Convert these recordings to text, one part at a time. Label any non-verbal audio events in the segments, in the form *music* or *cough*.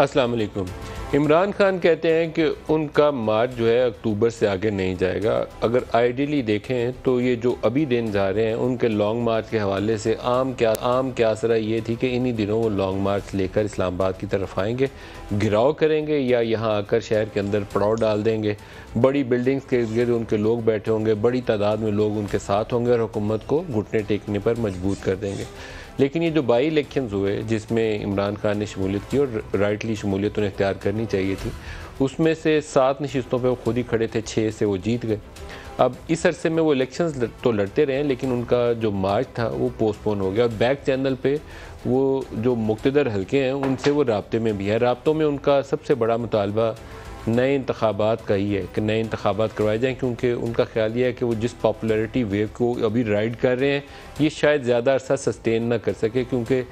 अस्सलाम वालेकुम इमरान खान कहते हैं कि उनका मार्च जो है अक्टूबर से आगे नहीं जाएगा अगर आइडियली देखें तो ये जो अभी दिन जा रहे हैं उनके लॉन्ग मार्च के हवाले से आम क्या आम क्या सरा ये थी कि इन्हीं दिनों वो लॉन्ग मार्च लेकर इस्लामाबाद की तरफ आएंगे घिराव करेंगे या यहाँ आकर शहर के अंदर पड़ाव डाल देंगे बड़ी बिल्डिंग्स के गिर्द उनके लोग बैठे होंगे बड़ी तादाद में लोग उनके साथ होंगे और हुकूमत को घुटने टेकने पर मजबूर कर देंगे लेकिन ये जो बाई इलेक्शन हुए जिसमें इमरान खान ने शमूलियत की और राइटली शमूलियत उन्हें इख्तियार करनी चाहिए थी उसमें से सात नशस्तों पर वो खुद ही खड़े थे छः से वो जीत गए अब इस अरसे में वो इलेक्शन तो लड़ते रहे लेकिन उनका जो मार्च था वो पोस्टपोन हो गया और बैक चैनल पे वो जो मुक्तदर हल्के हैं उनसे वो रबते में भी हैं रबतों में उनका सबसे बड़ा मुतालबा नए इंतबात का ही है कि नए इंतबात करवाए जाएँ क्योंकि उनका ख्याल ये है कि वो जिस पॉपुलरिटी वेव को अभी राइड कर रहे हैं ये शायद ज़्यादा अरसा सस्टेन ना कर सके क्योंकि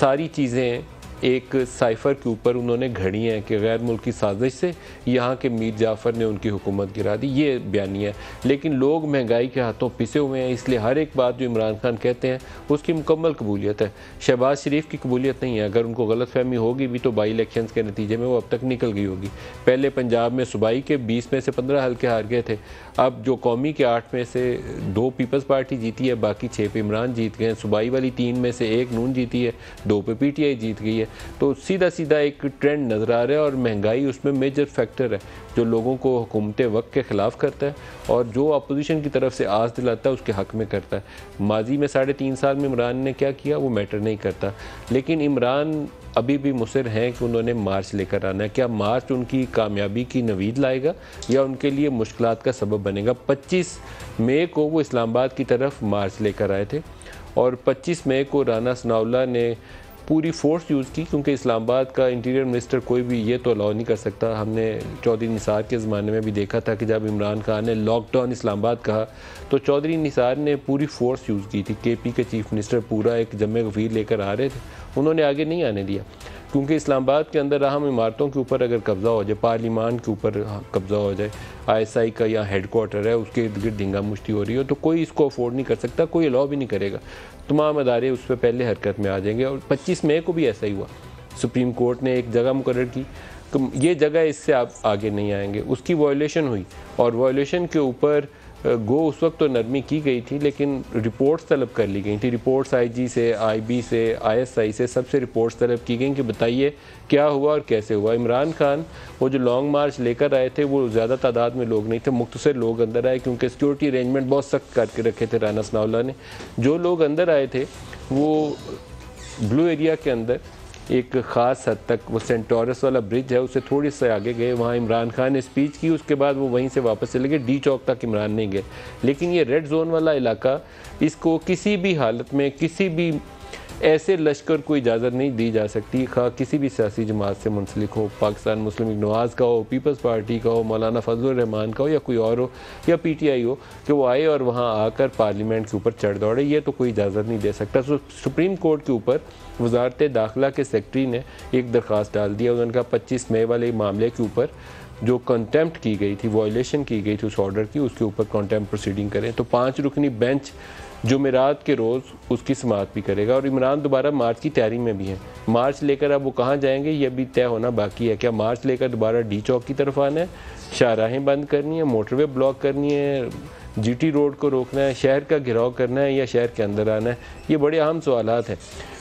सारी चीज़ें एक साइफर के ऊपर उन्होंने घड़ी हैं कि गैर मुल्की साजिश से यहाँ के मीर जाफ़र ने उनकी हुकूमत गिरा दी ये बयानी है लेकिन लोग महंगाई के हाथों पिसे हुए हैं इसलिए हर एक बात जो इमरान खान कहते हैं उसकी मुकम्मल कबूलियत है शहबाज शरीफ की कबूलियत नहीं है अगर उनको गलत फहमी होगी भी तो बाई इलेक्शन के नतीजे में वो अब तक निकल गई होगी पहले पंजाब में सूबाई के बीस में से पंद्रह हल्के हार गए थे अब जो कौमी के आठ में से दो पीपल्स पार्टी जीती है बाकी छः पे इमरान जीत गए हैं सूबाई वाली तीन में से एक नून जीती है दो पे आई जीत गई है तो सीधा सीधा एक ट्रेंड नज़र आ रहा है और महंगाई उसमें मेजर फैक्टर है जो लोगों को हुकूमत वक्त के ख़िलाफ़ करता है और जो अपोजिशन की तरफ से आस दिलाता है उसके हक में करता है माजी में साढ़े तीन साल में इमरान ने क्या किया वो मैटर नहीं करता लेकिन इमरान अभी भी मुसर हैं कि उन्होंने मार्च लेकर आना है क्या मार्च उनकी कामयाबी की नवीद लाएगा या उनके लिए मुश्किल का सबब बनेगा पच्चीस मई को वो इस्लामाबाद की तरफ मार्च लेकर आए थे और 25 मई को राना सनाउल्ला ने पूरी फोर्स यूज़ की क्योंकि इस्लामाबाद का इंटीरियर मिनिस्टर कोई भी ये तो अलाउ नहीं कर सकता हमने चौधरी निसार के ज़माने में भी देखा था कि जब इमरान खान ने लॉकडाउन इस्लामाबाद कहा तो चौधरी निसार ने पूरी फोर्स यूज़ की थी के पी के चीफ मिनिस्टर पूरा एक जमे गफीर लेकर आ रहे थे उन्होंने आगे नहीं आने दिया क्योंकि इस्लामाबाद के अंदर अहम इमारतों के ऊपर अगर कब्ज़ा हो जाए पार्लिमान के ऊपर हाँ, कब्ज़ा हो जाए आईएसआई का यहाँ हेड कोार्टर है उसके इर्द गिर्द ढिंगा मुश्ती हो रही हो तो कोई इसको अफोर्ड नहीं कर सकता कोई अलाउ भी नहीं करेगा तमाम अदारे उस पर पहले हरकत में आ जाएंगे और पच्चीस मई को भी ऐसा ही हुआ सुप्रीम कोर्ट ने एक जगह मुकर की तो ये जगह इससे आप आगे नहीं आएंगे उसकी वायलेशन हुई और वायलेशन के ऊपर गो उस वक्त तो नरमी की गई थी लेकिन रिपोर्ट्स तलब कर ली गई थी रिपोर्ट्स आईजी से आईबी से आईएसआई से सबसे रिपोर्ट्स तलब की गई कि बताइए क्या हुआ और कैसे हुआ इमरान खान वो जो लॉन्ग मार्च लेकर आए थे वो ज़्यादा तादाद में लोग नहीं थे मुख्तर लोग अंदर आए क्योंकि सिक्योरिटी अरेंजमेंट बहुत सख्त करके रखे थे राना सनावला ने जो लोग अंदर आए थे वो ब्लू एरिया के अंदर एक ख़ास हद तक वो सेंटोरस वाला ब्रिज है उससे थोड़ी से आगे गए वहाँ इमरान खान ने स्पीच की उसके बाद वो वहीं से वापस चले गए डी चौक तक इमरान नहीं गए लेकिन ये रेड जोन वाला इलाका इसको किसी भी हालत में किसी भी ऐसे लश्कर को इजाज़त नहीं दी जा सकती खा किसी भी सियासी जमात से मुंसलिक हो पाकिस्तान मुस्लिम नवाज़ का हो पीपल्स पार्टी का हो मौलाना फजलरहमान का हो या कोई और हो या पी टी आई हो कि वो आए और वहाँ आकर पार्लियामेंट के ऊपर चढ़ दौड़े ये तो कोई इजाज़त नहीं दे सकता सो सुप्रीम कोर्ट के ऊपर वजारत दाखिला के सेक्रटरी ने एक दरख्वास्त डाल दिया उन्होंने कहा पच्चीस मई वाले मामले के ऊपर जो कंटेम्प्ट की गई थी वॉयलेशन की गई थी उस ऑर्डर की उसके ऊपर कंटेम्प्ट प्रोसीडिंग करें तो पाँच रुकनी बेंच जुमेरात के रोज़ उसकी समात भी करेगा और इमरान दोबारा मार्च की तैयारी में भी है मार्च लेकर अब वो कहाँ जाएंगे ये भी तय होना बाकी है क्या मार्च लेकर दोबारा डी चौक की तरफ आना है शाहराहें बंद करनी है मोटरवे ब्लॉक करनी है जीटी रोड को रोकना है शहर का घिराव करना है या शहर के अंदर आना है ये बड़े अहम सवाल हैं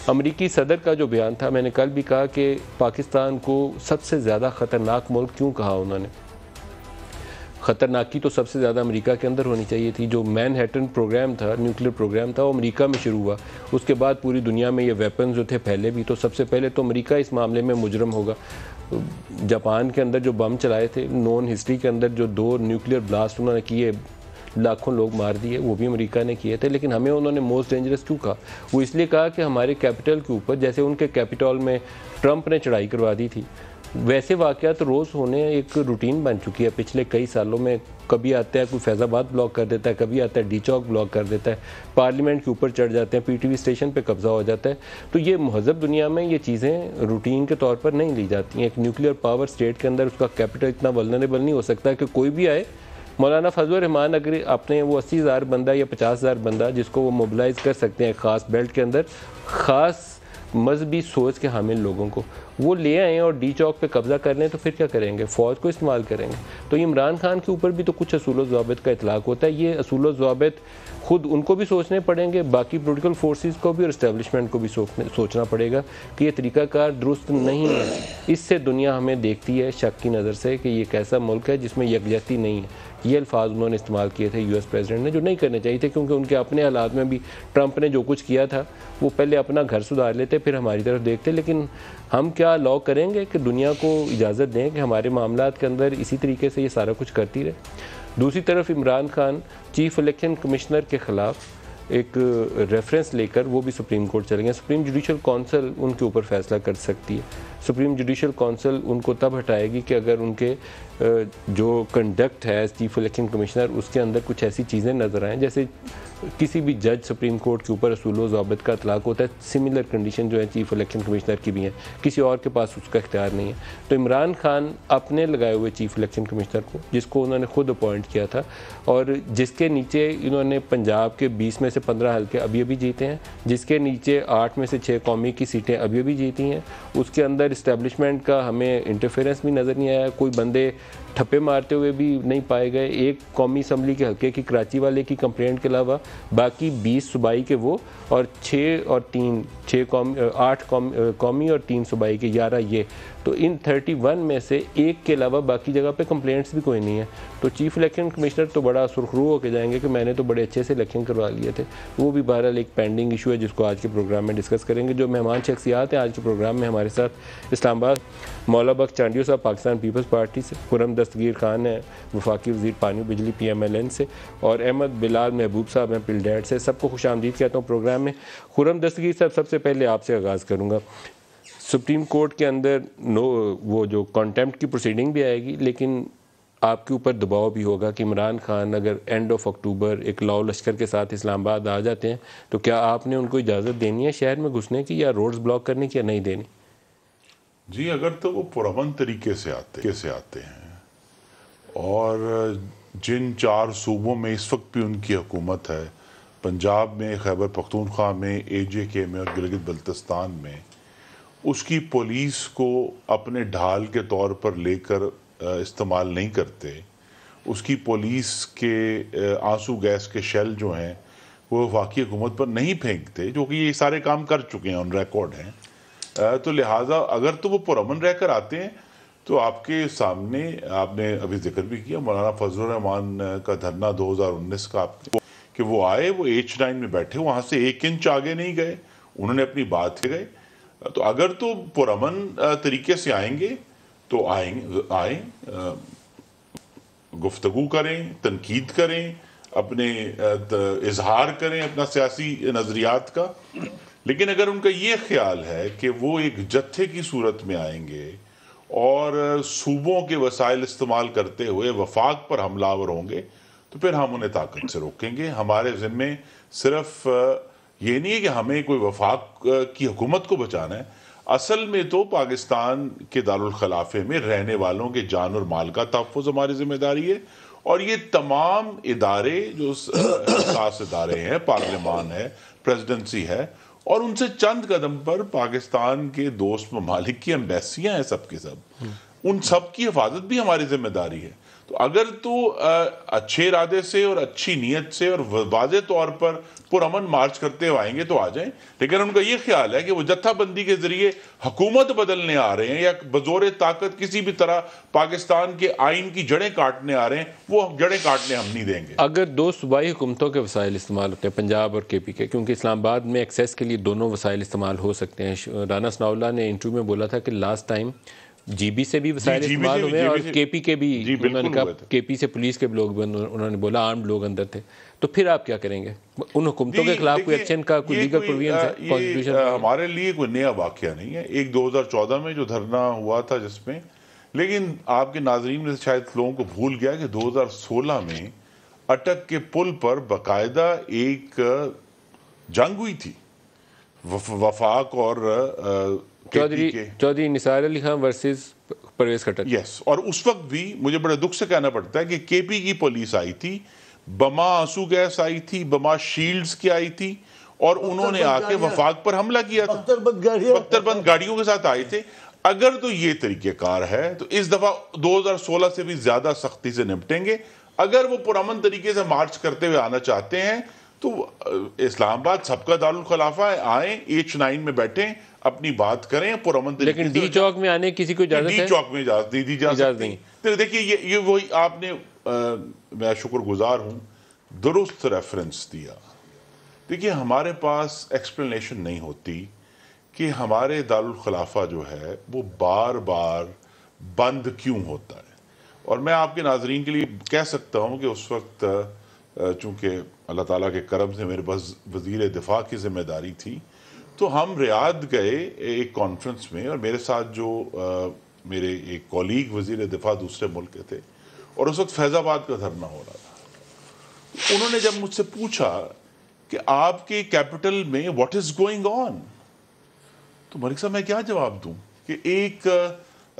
अमरीकी सदर का जो बयान था मैंने कल भी कहा कि पाकिस्तान को सबसे ज़्यादा ख़तरनाक मुल्क क्यों कहा उन्होंने ख़तरनाकी तो सबसे ज़्यादा अमेरिका के अंदर होनी चाहिए थी जो मैन हैटन प्रोग्राम था न्यूक्लियर प्रोग्राम था वो अमेरिका में शुरू हुआ उसके बाद पूरी दुनिया में ये वेपन जो थे पहले भी तो सबसे पहले तो अमेरिका इस मामले में मुजरम होगा जापान के अंदर जो बम चलाए थे नॉन हिस्ट्री के अंदर जो दो न्यूक्लियर ब्लास्ट उन्होंने किए लाखों लोग मार दिए वो भी अमेरिका ने किए थे लेकिन हमें उन्होंने मोस्ट डेंजरस क्यों कहा वो इसलिए कहा कि हमारे कैपिटल के ऊपर जैसे उनके कैपिटल में ट्रंप ने चढ़ाई करवा दी थी वैसे वाक़ात रोज़ होने एक रूटीन बन चुकी है पिछले कई सालों में कभी आता है कोई फैज़ाबाद ब्लॉक कर देता है कभी आता है डी चौक ब्लॉक कर देता है पार्लियामेंट के ऊपर चढ़ जाते हैं पीटीवी स्टेशन पे कब्ज़ा हो जाता है तो ये महजब दुनिया में ये चीज़ें रूटीन के तौर पर नहीं ली जाती हैं एक न्यूक्लियर पावर स्टेट के अंदर उसका कैपिटल इतना वलनरेबल नहीं हो सकता कि कोई भी आए मौलाना फजल रहमान अगर अपने वो अस्सी हज़ार बंदा या पचास हज़ार बंदा जिसको वो मोबलाइज़ कर सकते हैं ख़ास बेल्ट के अंदर ख़ास मजहबी सोच के हामिल लोगों को वो ले आएँ और डी चौक पर कब्ज़ा कर लें तो फिर क्या करेंगे फ़ौज को इस्तेमाल करेंगे तो इमरान खान के ऊपर भी तो कुछ असूल जवाबत का इतलाक होता है ये असूल जवाबत खुद उनको भी सोचने पड़ेंगे बाकी पोलिटिकल फोर्सेस को भी और इस्टेबलिशमेंट को भी सोचना पड़ेगा कि ये तरीक़ाकार दुरुस्त नहीं है इससे दुनिया हमें देखती है शक की नज़र से कि ये एक ऐसा मुल्क है जिसमें यकजहती नहीं है ये अल्फाज उन्होंने इस्तेमाल किए थे यूएस प्रेसिडेंट ने जो नहीं करने चाहिए थे क्योंकि उनके अपने हालात में भी ट्रंप ने जो कुछ किया था वो पहले अपना घर सुधार लेते फिर हमारी तरफ देखते लेकिन हम क्या लॉ करेंगे कि दुनिया को इजाज़त दें कि हमारे मामला के अंदर इसी तरीके से ये सारा कुछ करती रहे दूसरी तरफ Imran Khan chief election commissioner के ख़िलाफ़ एक रेफरेंस लेकर वो भी सुप्रीम कोर्ट चले गए सुप्रीम जुडिशल काउंसिल उनके ऊपर फैसला कर सकती है सुप्रीम जुडिशल काउंसिल उनको तब हटाएगी कि अगर उनके जो कंडक्ट है चीफ इलेक्शन कमिश्नर उसके अंदर कुछ ऐसी चीज़ें नज़र आएँ जैसे किसी भी जज सुप्रीम कोर्ट के ऊपर असूलो जबत का अतलाक होता है सिमिलर कंडीशन जो है चीफ इलेक्शन कमिश्नर की भी है किसी और के पास उसका इख्तियार नहीं है तो इमरान खान अपने लगाए हुए चीफ इलेक्शन कमिश्नर को जिसको उन्होंने खुद अपॉइंट किया था और जिसके नीचे इन्होंने पंजाब के बीस में से पंद्रह हल्के अभी अभी जीते हैं जिसके नीचे आठ में से छः कौमी की सीटें अभी अभी जीती हैं उसके अंदर अंदर इस्टेब्लिशमेंट का हमें इंटरफेरेंस भी नज़र नहीं आया कोई बंदे ठप्पे मारते हुए भी नहीं पाए गए एक कौमी असम्बली के हल्के की कराची वाले की कंप्लेंट के अलावा बाकी बीस सूबाई के वो और छः और तीन छः कौम आठ कौम कौमी और तीन सूबाई के ग्यारह ये तो इन थर्टी वन में से एक के अलावा बाकी जगह पे कंप्लेंट्स भी कोई नहीं है तो चीफ इलेक्शन कमिश्नर तो बड़ा सुरखरू होकर जाएंगे कि मैंने तो बड़े अच्छे से इलेक्शन करवा लिए थे वो भी बहरहाल एक पेंडिंग इशू है जिसको आज के प्रोग्राम में डिस्कस करेंगे जो मेहमान शख्सियात हैं आज के प्रोग्राम में हमारे साथ इस्लामाबाद मौला बख्श चांडियो साहब पाकिस्तान पीपल्स पार्टी से खुरम दस्तगीर खान है वफाकी वजीर पानी बिजली पी एम एल एन से और अहमद बिलाल महबूब साहब हैं पिलडेड से सबको खुश आमदीद कहता हूँ प्रोग्राम में खुरम दस्तगीर साहब सबसे पहले आपसे आगाज़ करूँगा सुप्रीम कोर्ट के अंदर नो वो जो कॉन्टेम्प्ट की प्रोसीडिंग भी आएगी लेकिन आपके ऊपर दबाव भी होगा कि इमरान खान अगर एंड ऑफ अक्टूबर एक लाओ लश्कर के साथ इस्लामाबाद आ जाते हैं तो क्या आपने उनको इजाज़त देनी है शहर में घुसने की या रोड्स ब्लॉक करने की या नहीं देनी जी अगर तो वो पुरमन तरीके से आते कैसे आते हैं और जिन चार सूबों में इस वक्त भी उनकी हुकूमत है पंजाब में खैबर पख्तूनख्वा में ए जे के में और गिलगित बल्तिस्तान में उसकी पुलिस को अपने ढाल के तौर पर लेकर इस्तेमाल नहीं करते उसकी पुलिस के आंसू गैस के शेल जो हैं वो वाकई हुकूमत पर नहीं फेंकते जो कि ये सारे काम कर चुके हैं ऑन रिकॉर्ड हैं तो लिहाजा अगर तो वो पुरमन रहकर आते हैं तो आपके सामने आपने अभी जिक्र भी किया मौलाना फजल रहमान का धरना 2019 का आपने कि वो आए वो एच नाइन में बैठे वहाँ से एक इंच आगे नहीं गए उन्होंने अपनी बात गए तो अगर तो पुरमन तरीके से आएंगे तो आएंगे आए गुफ्तगु करें तनकीद करें अपने इजहार करें अपना सियासी नज़रियात का लेकिन अगर उनका ये ख्याल है कि वो एक जत्थे की सूरत में आएंगे और सूबों के वसाइल इस्तेमाल करते हुए वफाक पर हमलावर होंगे तो फिर हम उन्हें ताकत से रोकेंगे हमारे ज़िम्मे सिर्फ ये नहीं है कि हमें कोई वफाक की हुकूमत को बचाना है असल में तो पाकिस्तान के दारखलाफे में रहने वालों के जान और माल का तहफ़ हमारी जिम्मेदारी है और ये तमाम इदारे जो खास इदारे हैं पार्लियामान है प्रेसिडेंसी है और उनसे चंद कदम पर पाकिस्तान के दोस्त ममालिक की एम्बेसियाँ हैं सबके सब उन सब की हिफाजत भी हमारी जिम्मेदारी है तो अगर तो अच्छे इरादे से और अच्छी नीयत से और वाज तौर पर पुरमन मार्च करते हुए आएंगे तो आ जाएं लेकिन उनका ये ख्याल है कि वो जत्थाबंदी के जरिए हुकूमत बदलने आ रहे हैं या बजोर ताकत किसी भी तरह पाकिस्तान के आइन की जड़ें काटने आ रहे हैं वो जड़ें काटने हम नहीं देंगे अगर दो सूबाई हुकूमतों के वसाइल इस्तेमाल होते हैं पंजाब और के पी के क्योंकि इस्लामाबाद में एक्सेस के लिए दोनों वसाइल इस्तेमाल हो सकते हैं राना सनाउल्ला ने इंटरव्यू में बोला था कि लास्ट टाइम जीबी से भी वसाइल इस्तेमाल हुए और केपी के भी उन्होंने कहा केपी से पुलिस के लोग भी उन्होंने बोला आर्म्ड लोग अंदर थे तो फिर आप क्या करेंगे उन हुकूमतों के खिलाफ कोई एक्शन का कोई लीगल प्रोविजन कॉन्स्टिट्यूशन हमारे लिए कोई नया वाक्य नहीं है एक 2014 में जो धरना हुआ था जिसमें लेकिन आपके नाजरीन में शायद लोगों को भूल गया कि 2016 में अटक के पुल पर बाकायदा एक जंग हुई थी वफाक और चौधरी चौधरी निसार अली खान वर्सेस परवेज खट्टर यस और उस वक्त भी मुझे बड़े दुख से कहना पड़ता है कि केपी की पुलिस आई थी बमा आंसू गैस आई थी बमा शील्ड्स की आई थी और उन्होंने आके वफाक पर हमला किया था गाड़ियों के साथ आए थे अगर तो ये तरीक़ेकार है तो इस दफ़ा 2016 से भी ज़्यादा सख्ती से निपटेंगे अगर वो पुरमन तरीके से मार्च करते हुए आना चाहते हैं तो इस्लामाबाद सबका दारुल खिलाफा है आए एच नाइन में बैठे अपनी बात करें पुरमन लेकिन डी चौक में आने किसी को इजाजत डी चौक में इजाजत नहीं दी जा सकती नहीं तो देखिए ये ये वही आपने आ, मैं शुक्रगुजार हूँ दुरुस्त रेफरेंस दिया देखिए हमारे पास एक्सप्लेनेशन नहीं होती कि हमारे दारुल खिलाफा जो है वो बार बार बंद क्यों होता है और मैं आपके नाजरीन के लिए कह सकता हूं कि उस वक्त चूँकि अल्लाह ताला के करम से मेरे पास वजीर दिफा की जिम्मेदारी थी तो हम रियाद गए एक कॉन्फ्रेंस में और मेरे साथ जो आ, मेरे एक कॉलीग वजीर दिफा दूसरे मुल्क के थे और उस वक्त फैज़ाबाद का धरना हो रहा था उन्होंने जब मुझसे पूछा कि आपके कैपिटल में वॉट इज़ गोइंग ऑन तो मलिक साहब मैं क्या जवाब दूँ कि एक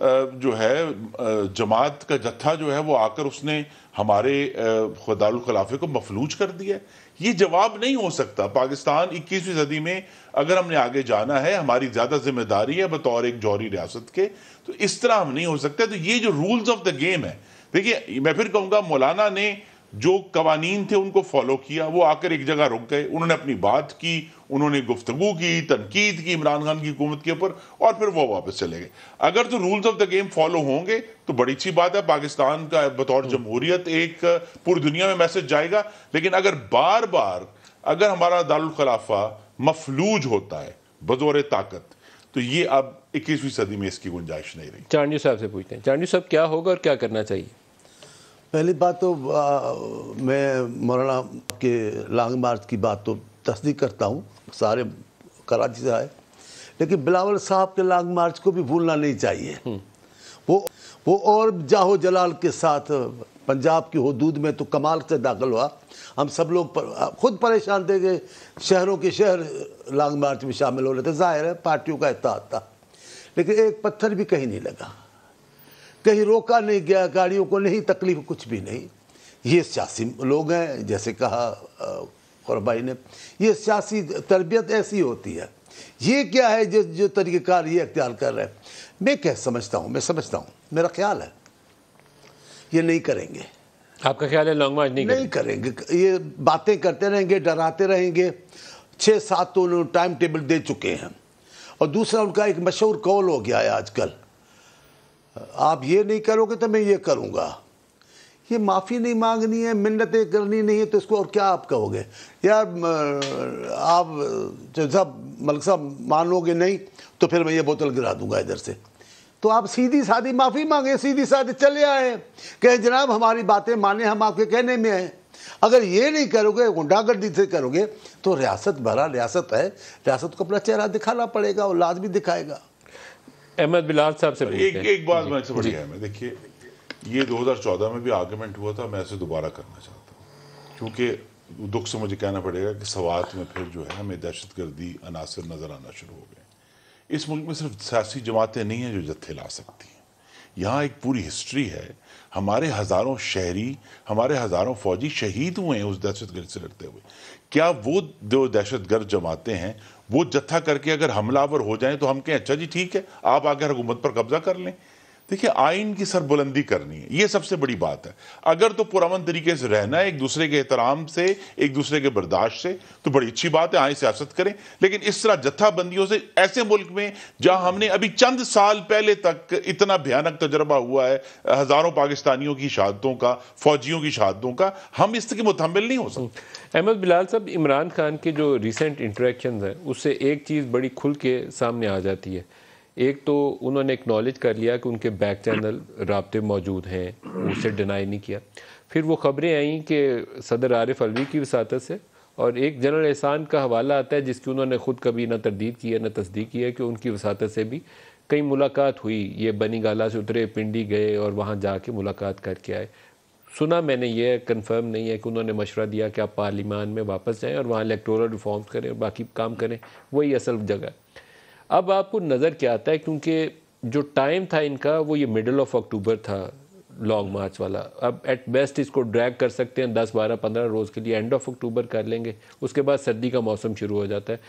जो है जमात का जत्था जो है वो आकर उसने हमारे दारखिलाफे को मफलूज कर दिया ये जवाब नहीं हो सकता पाकिस्तान 21वीं सदी में अगर हमने आगे जाना है हमारी ज़्यादा जिम्मेदारी है बतौर एक जौहरी रियासत के तो इस तरह हम नहीं हो सकते तो ये जो रूल्स ऑफ द गेम है देखिए मैं फिर कहूँगा मौलाना ने जो कवानीन थे उनको फॉलो किया वो आकर एक जगह रुक गए उन्होंने अपनी बात की उन्होंने गुफ्तगु की तनकीद की इमरान खान की हुकूमत के ऊपर और फिर वो वापस चले गए अगर तो rules of the game follow होंगे तो बड़ी अच्छी बात है पाकिस्तान का बतौर हम्म। जमहूरियत एक पूरी दुनिया में मैसेज जाएगा लेकिन अगर बार बार अगर हमारा दारखलाफा मफलूज होता है बजौर ताकत तो ये अब इक्कीसवीं सदी में इसकी गुंजाइश नहीं रही चांडू साहब से पूछते हैं चांडू साहब क्या होगा और क्या करना चाहिए पहली बात तो आ, मैं मौलाना के लॉन्ग मार्च की बात तो तस्दीक करता हूँ सारे कराची से आए लेकिन बिलावल साहब के लॉन्ग मार्च को भी भूलना नहीं चाहिए हम्म। वो वो और जाहो जलाल के साथ पंजाब की हदूद में तो कमाल से दाखिल हुआ हम सब लोग पर, खुद परेशान थे कि शहरों के शहर लॉन्ग मार्च में शामिल हो रहे थे जाहिर है पार्टियों का एहतियात था लेकिन एक पत्थर भी कहीं नहीं लगा कहीं रोका नहीं गया गाड़ियों को नहीं तकलीफ कुछ भी नहीं ये सियासी लोग हैं जैसे कहा और भाई ने ये सियासी तरबियत ऐसी होती है ये क्या है जो जो तरीक़ेकार ये अख्तियार कर रहे हैं मैं क्या समझता हूँ मैं समझता हूँ मेरा ख्याल है ये नहीं करेंगे आपका ख्याल है लॉन्ग मार्च नहीं, नहीं करेंगे ये बातें करते रहेंगे डराते रहेंगे छः सात तो टाइम टेबल दे चुके हैं और दूसरा उनका एक मशहूर कॉल हो गया है आजकल आप ये नहीं करोगे तो मैं ये करूँगा ये माफ़ी नहीं मांगनी है मिन्नतें करनी नहीं है तो इसको और क्या आप कहोगे यार आप जब मलिक साहब मानोगे नहीं तो फिर मैं ये बोतल गिरा दूंगा इधर से तो आप सीधी सादी माफ़ी मांगे सीधी सादी चले आए कहे जनाब हमारी बातें माने हम आपके कहने में आए अगर ये नहीं करोगे गुंडागर्दी से करोगे तो रियासत भरा रियासत है रियासत को अपना चेहरा दिखाना पड़ेगा और लाजमी दिखाएगा अहमद बिलाल साहब से एक एक बात मैं से बढ़िया है देखिए ये 2014 में भी आर्गूमेंट हुआ था मैं इसे दोबारा करना चाहता हूँ क्योंकि दुख से मुझे कहना पड़ेगा कि सवात में फिर जो है हमें दहशत गर्दी अनासर नज़र आना शुरू हो गए इस मुल्क में सिर्फ सियासी जमातें नहीं हैं जो जत्थे ला सकती हैं यहाँ एक पूरी हिस्ट्री है हमारे हज़ारों शहरी हमारे हज़ारों फौजी शहीद हुए हैं उस दहशत गर्द से लड़ते हुए क्या वो जो दहशत गर्द जमाते हैं वो जत्था करके अगर हमलावर हो जाए तो हम कहें अच्छा जी ठीक है आप आगे हुकूमत पर कब्जा कर लें देखिए आइन की सरबुलंदी करनी है ये सबसे बड़ी बात है अगर तो पुरान तरीके से रहना है एक दूसरे के एहतराम से एक दूसरे के बर्दाश्त से तो बड़ी अच्छी बात है आए सियासत करें लेकिन इस तरह जत्थाबंदियों से ऐसे मुल्क में जहां हमने अभी चंद साल पहले तक इतना भयानक तजर्बा हुआ है हज़ारों पाकिस्तानियों की शहादतों का फौजियों की शहादतों का हम इसके मुतमिल नहीं हो सकते अहमद बिलाल साहब इमरान खान के जो रिसेंट इंटरेक्शन है उससे एक चीज़ बड़ी खुल के सामने आ जाती है एक तो उन्होंने एक्नॉलेज कर लिया कि उनके बैक चैनल रबते मौजूद हैं उसे डिनाई नहीं किया फिर वो ख़बरें आई कि सदर आरिफ अलवी की वसात से और एक जनरल एहसान का हवाला आता है जिसकी उन्होंने ख़ुद कभी ना तरदीद की है ना तस्दीक की है कि उनकी वसात से भी कई मुलाकात हुई ये बनी गाला से उतरे पिंडी गए और वहाँ जा के मुलाकात करके आए सुना मैंने ये कन्फर्म नहीं है कि उन्होंने मशवरा दिया कि आप पार्लिमान में वापस जाएँ और वहाँ इलेक्टोरल रिफॉर्म करें और बाकी काम करें वही असल जगह है अब आपको नज़र क्या आता है क्योंकि जो टाइम था इनका वो ये मिडल ऑफ अक्टूबर था लॉन्ग मार्च वाला अब एट बेस्ट इसको ड्रैग कर सकते हैं दस बारह पंद्रह रोज़ के लिए एंड ऑफ अक्टूबर कर लेंगे उसके बाद सर्दी का मौसम शुरू हो जाता है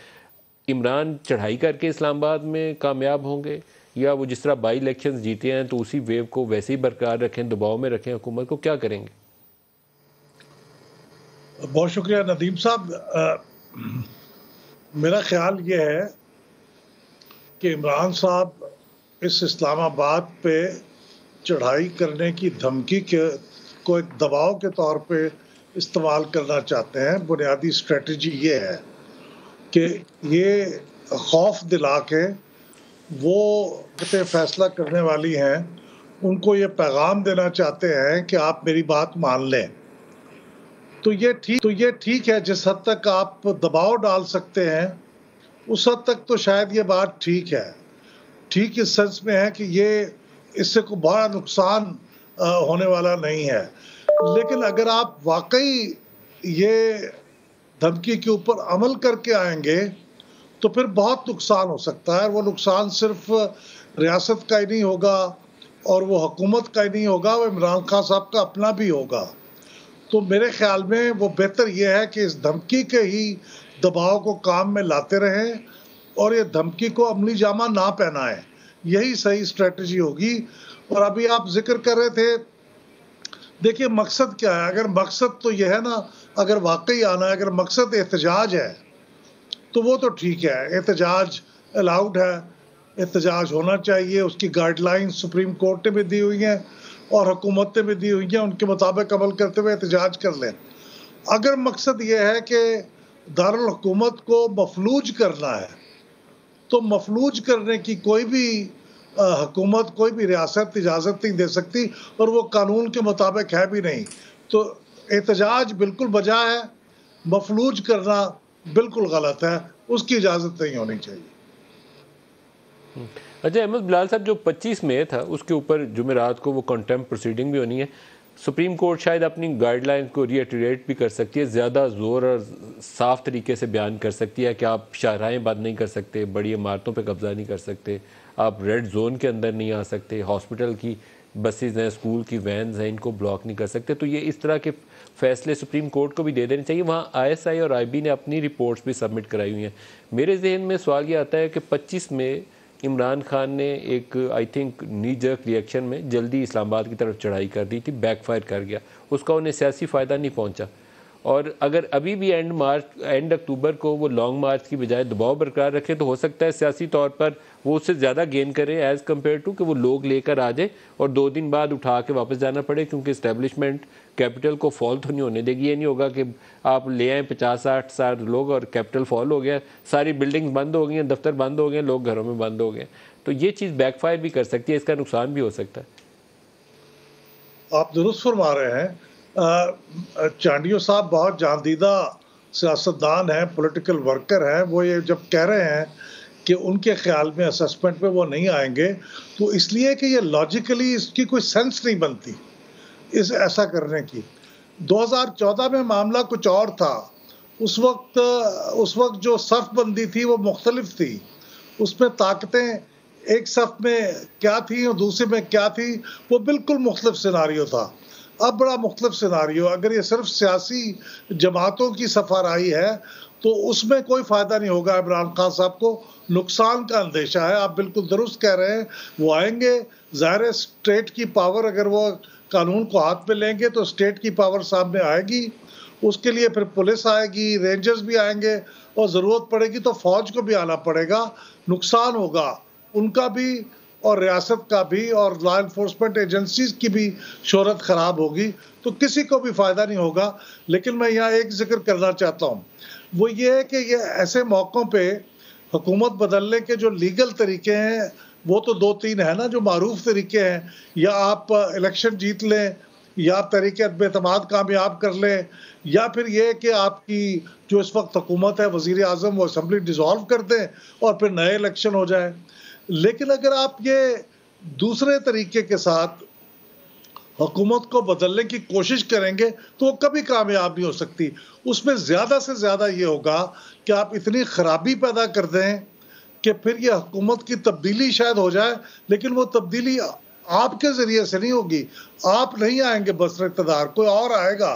इमरान चढ़ाई करके इस्लामाबाद में कामयाब होंगे या वो जिस तरह बाई इलेक्शन जीते हैं तो उसी वेव को वैसे ही बरकरार रखें दबाव में रखें हुकूमत को क्या करेंगे बहुत शुक्रिया नदीम साहब मेरा ख्याल ये है कि इमरान साहब इस इस्लामाबाद पे चढ़ाई करने की धमकी के को एक दबाव के तौर पे इस्तेमाल करना चाहते हैं बुनियादी स्ट्रेटजी ये है कि ये खौफ दिला के वो पे फैसला करने वाली हैं उनको ये पैगाम देना चाहते हैं कि आप मेरी बात मान लें तो ये ठीक तो ये ठीक है जिस हद तक आप दबाव डाल सकते हैं उस हद तक तो शायद ये बात ठीक है ठीक इस सेंस में है कि ये इससे कोई बड़ा नुकसान होने वाला नहीं है लेकिन अगर आप वाकई ये धमकी के ऊपर अमल करके आएंगे तो फिर बहुत नुकसान हो सकता है वो नुकसान सिर्फ रियासत का ही नहीं होगा और वो हुकूमत का ही नहीं होगा वो इमरान खान साहब का अपना भी होगा तो मेरे ख्याल में वो बेहतर ये है कि इस धमकी के ही दबाव को काम में लाते रहे और ये धमकी को अमली जामा ना पहनाए यही सही स्ट्रेटजी होगी और अभी आप जिक्र कर रहे थे देखिए मकसद क्या है अगर मकसद तो यह है ना अगर वाकई आना है अगर मकसद एहतजाज है तो वो तो ठीक है एहतजाज अलाउड है एहतजाज होना चाहिए उसकी गाइडलाइन सुप्रीम कोर्ट ने भी दी हुई हैं और हुकूमत ने भी दी हुई हैं उनके मुताबिक अमल करते हुए एहतजाज कर लें अगर मकसद यह है कि दारकूमत को मफलूज करना है तो मफलूज करने की कोई भी हुकूमत कोई भी रियासत इजाज़त नहीं दे सकती और वो कानून के मुताबिक है भी नहीं तो एहतजाज बिल्कुल बजा है मफलूज करना बिल्कुल गलत है उसकी इजाज़त नहीं होनी चाहिए अच्छा अहमद बिलाल साहब जो 25 मई था उसके ऊपर जुमेरात को वो कॉन्टेम्प प्रोसीडिंग भी होनी है सुप्रीम कोर्ट शायद अपनी गाइडलाइन को रिएटरेट भी कर सकती है ज़्यादा ज़ोर और साफ तरीके से बयान कर सकती है कि आप शाहराएँ बंद नहीं कर सकते बड़ी इमारतों पर कब्ज़ा नहीं कर सकते आप रेड जोन के अंदर नहीं आ सकते हॉस्पिटल की बसेज हैं स्कूल की वैन्स हैं इनको ब्लॉक नहीं कर सकते तो ये इस तरह के फैसले सुप्रीम कोर्ट को भी दे देने चाहिए वहाँ आईएसआई और आईबी ने अपनी रिपोर्ट्स भी सबमिट कराई हुई हैं मेरे जहन में सवाल ये आता है कि 25 में इमरान खान ने एक I think knee jerk reaction में जल्दी इस्लामाबाद की तरफ चढ़ाई कर दी थी बैकफायर कर गया उसका उन्हें सियासी फ़ायदा नहीं पहुंचा और अगर अभी भी एंड मार्च एंड अक्टूबर को वो लॉन्ग मार्च की बजाय दबाव बरकरार रखे तो हो सकता है सियासी तौर पर वो उससे ज़्यादा गेन करें एज़ कम्पेयर टू कि वो लोग लेकर आ जाए और दो दिन बाद उठा के वापस जाना पड़े क्योंकि इस्टेब्लिशमेंट कैपिटल को फॉल तो नहीं होने देगी ये नहीं होगा कि आप ले आए पचास साठ साठ लोग और कैपिटल फॉल हो गया सारी बिल्डिंग बंद हो गई हैं दफ्तर बंद हो गए लोग घरों में बंद हो गए तो ये चीज़ बैकफायर भी कर सकती है इसका नुकसान भी हो सकता है आप दुरुस्त फरमा रहे हैं चांडियो साहब बहुत जानदीदा सियासतदान हैं पॉलिटिकल वर्कर हैं वो ये जब कह रहे हैं कि उनके ख्याल में असेसमेंट में वो नहीं आएंगे तो इसलिए कि ये लॉजिकली इसकी कोई सेंस नहीं बनती इस ऐसा करने की 2014 में मामला कुछ और था उस वक्त उस वक्त जो बंदी थी वो मुख्तलिफ थी उसमें ताकतें एक सफ में क्या थी और दूसरे में क्या थी वो बिल्कुल मुख्तफ सिनारियो था अब बड़ा मुख्तफ सिनारियो अगर ये सिर्फ सियासी जमातों की सफाराई है तो उसमें कोई फ़ायदा नहीं होगा इमरान खान साहब को नुकसान का अंदेशा है आप बिल्कुल दुरुस्त कह रहे हैं वो आएंगे ज़ाहिर स्टेट की पावर अगर वो कानून को हाथ में लेंगे तो स्टेट की पावर सामने आएगी उसके लिए फिर पुलिस आएगी रेंजर्स भी आएंगे और ज़रूरत पड़ेगी तो फौज को भी आना पड़ेगा नुकसान होगा उनका भी और रियासत का भी और लॉ इन्फोर्समेंट एजेंसीज की भी शहरत ख़राब होगी तो किसी को भी फ़ायदा नहीं होगा लेकिन मैं यहाँ एक जिक्र करना चाहता हूँ वो ये है कि ये ऐसे मौक़ों पर हुकूमत बदलने के जो लीगल तरीके हैं वो तो दो तीन है ना जो मरूफ तरीके हैं या आप इलेक्शन जीत लें या आप तरीके अदमतमाद कामयाब कर लें या फिर ये कि आपकी जो इस वक्त हुकूमत है वजीर अजम वो असम्बली डिजॉल्व कर दें और फिर नए इलेक्शन हो जाए लेकिन अगर आप ये दूसरे तरीके के साथ हुकूमत को बदलने की कोशिश करेंगे तो वो कभी कामयाब नहीं हो सकती उसमें ज़्यादा से ज़्यादा ये होगा कि आप इतनी खराबी पैदा कर दें कि फिर ये हुकूमत की तब्दीली शायद हो जाए लेकिन वो तब्दीली आपके ज़रिए से नहीं होगी आप नहीं आएंगे बसर इकतदार कोई और आएगा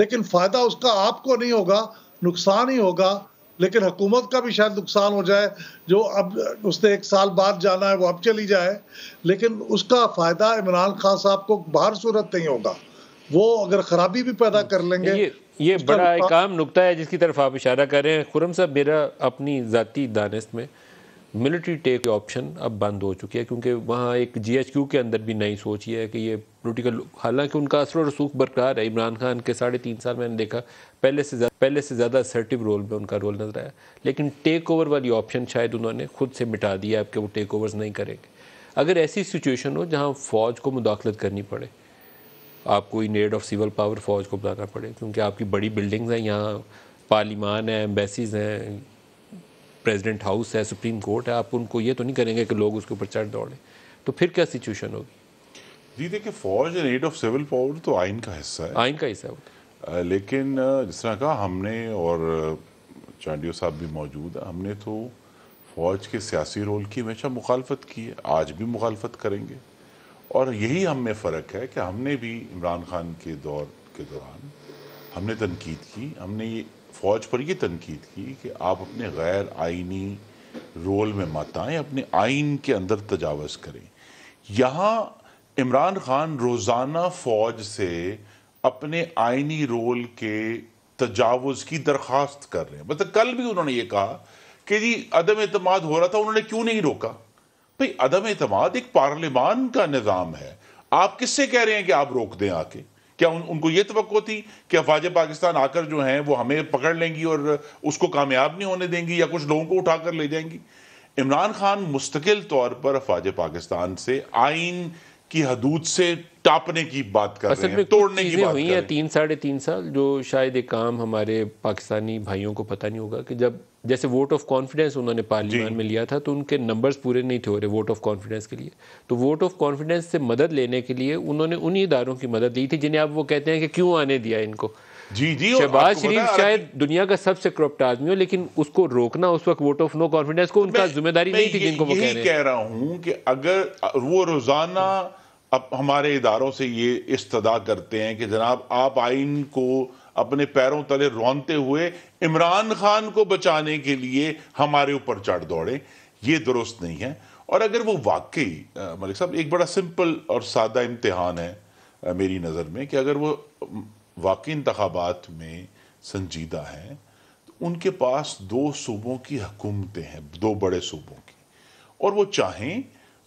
लेकिन फ़ायदा उसका आपको नहीं होगा नुकसान ही होगा लेकिन हुकूमत का भी शायद नुकसान हो जाए जो अब उसने एक साल बाद जाना है वो अब चली जाए लेकिन उसका फ़ायदा इमरान खान साहब को बाहर सूरत नहीं होगा वो अगर ख़राबी भी पैदा कर लेंगे ये, ये बड़ा एक आम नुकता है जिसकी तरफ आप इशारा कर रहे हैं खुरम साहब मेरा अपनी ज़ाती दानिश में मिलिट्री टेक ऑप्शन अब बंद हो चुकी है क्योंकि वहाँ एक जीएचक्यू के अंदर भी नई सोच ये है कि ये पोलिटिकल हालांकि उनका असर और रसूख बरकरार है इमरान खान के साढ़े तीन साल मैंने देखा पहले से पहले से ज़्यादा असर्टिव रोल में उनका रोल नजर आया लेकिन टेक ओवर वाली ऑप्शन शायद उन्होंने खुद से मिटा दिया आपके कि वो टेक ओवर नहीं करेंगे अगर ऐसी सिचुएशन हो जहाँ फ़ौज को मुदाखलत करनी पड़े आपको in aid of civil power फ़ौज को बुलाना पड़े क्योंकि आपकी बड़ी बिल्डिंग्स हैं यहाँ पार्लिमान हैं एम्बेसीज़ हैं प्रेसिडेंट हाउस है सुप्रीम कोर्ट है आप उनको ये तो नहीं करेंगे कि लोग उसके ऊपर चढ़ दौड़ें तो फिर क्या सिचुएशन होगी जी देखिए फौज and aid of civil power तो आइन का हिस्सा है आइन का हिस्सा है लेकिन जिस तरह कहा हमने और चांडियो साहब भी मौजूद है हमने तो फौज के सियासी रोल की हमेशा मुखालफत की है आज भी मुखालफत करेंगे और यही हम में फ़र्क है कि हमने भी इमरान खान के दौर के दौरान हमने तनकीद की हमने ये फ़ौज पर यह तनकीद की कि आप अपने गैर आइनी रोल में मत आएँ अपने आइन के अंदर तजावज़ करें यहाँ इमरान खान रोज़ाना फ़ौज से अपने आइनी रोल के तजावज़ की दरख्वास्त कर रहे हैं मतलब कल भी उन्होंने ये कहा कि जी अदम अतमाद हो रहा था उन्होंने क्यों नहीं रोका भाई अदम अतमाद एक पार्लियामान का निज़ाम है आप किससे कह रहे हैं कि आप रोक दें आके क्या उन, उनको ये तो थी कि अफवाज पाकिस्तान आकर जो हैं वो हमें पकड़ लेंगी और उसको कामयाब नहीं होने देंगी या कुछ लोगों को उठाकर ले जाएंगी इमरान खान मुस्तकिल तौर पर अफवाज पाकिस्तान से आइन की हदूद से टापने की बात कर रहे हैं तोड़ने की बात हुई है तीन साढ़े तीन साल जो शायद एक काम हमारे पाकिस्तानी भाइयों को पता नहीं होगा कि जब जैसे वोट ऑफ कॉन्फिडेंस उन्होंने पार्लियामेंट में लिया था तो उनके नंबर्स पूरे नहीं थे हो रहे वोट ऑफ कॉन्फिडेंस के लिए तो वोट ऑफ कॉन्फिडेंस से मदद लेने के लिए उन्होंने उन्हीं इदारों की मदद ली थी जिन्हें आप वो कहते हैं कि क्यों आने दिया इनको जी जी शहबाज शरीफ शायद दुनिया का सबसे करप्ट आदमी हो लेकिन उसको रोकना उस वक्त वोट ऑफ नो कॉन्फिडेंस को उनका जिम्मेदारी नहीं थी जिनको मैं कह रहा हूँ कि अगर वो रोजाना अब हमारे इदारों से ये इस्तदा करते हैं कि जनाब आप आइन को अपने पैरों तले रौनते हुए इमरान खान को बचाने के लिए हमारे ऊपर चढ़ दौड़े ये दुरुस्त नहीं है और अगर वो वाकई मलिक साहब एक बड़ा सिंपल और सादा इम्तहान है मेरी नज़र में कि अगर वो वाकई इंतबात में संजीदा हैं तो उनके पास दो सूबों की हुकूमतें हैं दो बड़े सूबों की और वो चाहें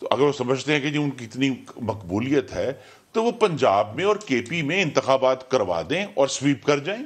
तो अगर वो समझते हैं कि जी उनकी इतनी मकबूलियत है तो वो पंजाब में और केपी में इंतबात करवा दें और स्वीप कर जाएं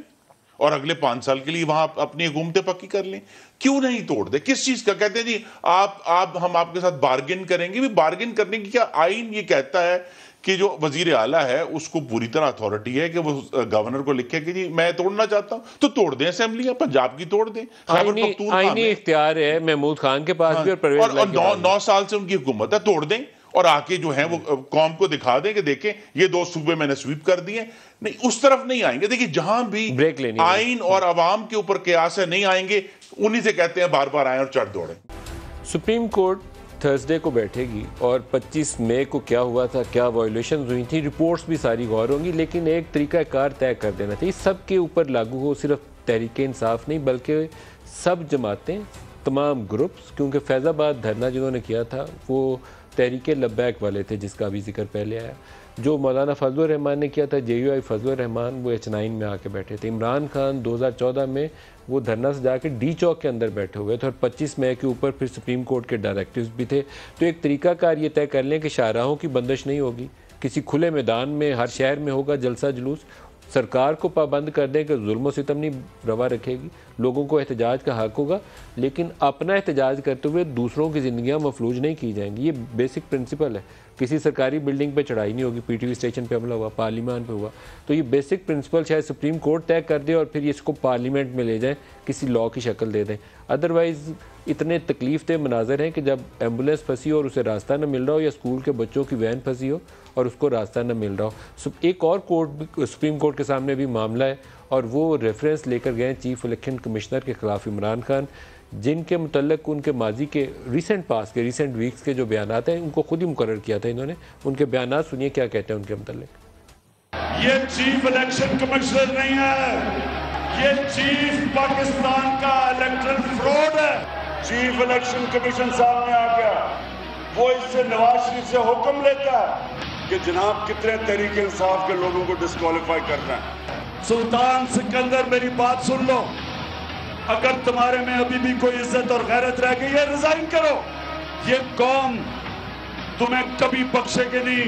और अगले पांच साल के लिए वहां अपनी घूमते पक्की कर लें क्यों नहीं तोड़ दे किस चीज का कहते हैं जी आप आप हम आपके साथ बार्गेन करेंगे भी बार्गेन करने की क्या आइन ये कहता है कि जो वजीर आला है उसको पूरी तरह अथॉरिटी है कि वो गवर्नर को लिखे कि जी मैं तोड़ना चाहता हूं तो तोड़ दें या पंजाब की तोड़ दें आईनी इख्तियार है महमूद खान के पास हाँ, भी और परवेज और, नौ, नौ साल से उनकी हुकूमत है तोड़ दें और आके जो है वो कौम को दिखा दें कि देखें ये दो सूबे मैंने स्वीप कर दिए नहीं उस तरफ नहीं आएंगे देखिए जहां भी ब्रेक लेनी आइन और आवाम के ऊपर क्या है नहीं आएंगे उन्हीं से कहते हैं बार बार आए और चढ़ दौड़े सुप्रीम कोर्ट थर्सडे को बैठेगी और 25 मई को क्या हुआ था क्या वायोलेशन हुई थी रिपोर्ट्स भी सारी गौर होंगी लेकिन एक तरीकाकार तय कर देना चाहिए सब के ऊपर लागू हो सिर्फ तहरीक इंसाफ नहीं बल्कि सब जमातें तमाम ग्रुप्स क्योंकि फैज़ाबाद धरना जिन्होंने किया था वो तहरीक लब्बैक वाले थे जिसका अभी जिक्र पहले आया जो मौलाना फजल रहमान ने किया था जे यू आई फजल रहमान वो एच नाइन में आके बैठे थे इमरान खान 2014 में वो धरना से जाकर डी चौक के अंदर बैठे हुए थे और 25 मई के ऊपर फिर सुप्रीम कोर्ट के डायरेक्टिव भी थे तो एक तरीकाकार ये तय कर लें कि शाहराहों की बंदिश नहीं होगी किसी खुले मैदान में हर शहर में होगा जलसा जुलूस सरकार को पाबंद कर दें कि जुल्म सितम नहीं रवा रखेगी लोगों को एहतजाज का हक होगा लेकिन अपना एहतजाज करते हुए दूसरों की ज़िंदियाँ मफलूज नहीं की जाएंगी ये बेसिक प्रिंसिपल है किसी सरकारी बिल्डिंग पे चढ़ाई नहीं होगी पीटीवी स्टेशन पे हमला हुआ पार्लीमान पे हुआ तो ये बेसिक प्रिंसिपल शायद सुप्रीम कोर्ट तय कर दे और फिर इसको पार्लियामेंट में ले जाएँ किसी लॉ की शक्ल दे दें अदरवाइज़ इतने तकलीफ दह मनाजर हैं कि जब एम्बुलेंस फंसी हो और उसे रास्ता ना मिल रहा हो या स्कूल के बच्चों की वैन फंसी हो और उसको रास्ता न मिल रहा हो एक और कोर्ट सुप्रीम कोर्ट के सामने भी मामला है और वो रेफरेंस लेकर गए चीफ इलेक्शन कमिश्नर के ख़िलाफ़ इमरान खान जिनके मतलब उनके माजी के रिसेंट पास के रिसेंट वीक्स के जो बयान हैं उनको खुद ही मुकर किया था इन्होंने उनके बयान सुनिए क्या कहते हैं उनके मतलब ये चीफ इलेक्शन कमिश्नर नहीं है ये चीफ पाकिस्तान का इलेक्ट्रल फ्रॉड है चीफ इलेक्शन कमीशन सामने आ गया वो इससे नवाज शरीफ से हुक्म लेता है कि जनाब कितने तरीके इंसाफ के लोगों को डिस्कालीफाई कर रहे हैं सुल्तान सिकंदर मेरी बात सुन लो अगर तुम्हारे में अभी भी कोई इज्जत और गैरत रह गई है रिजाइन करो ये कौम तुम्हें कभी बख्शेगी नहीं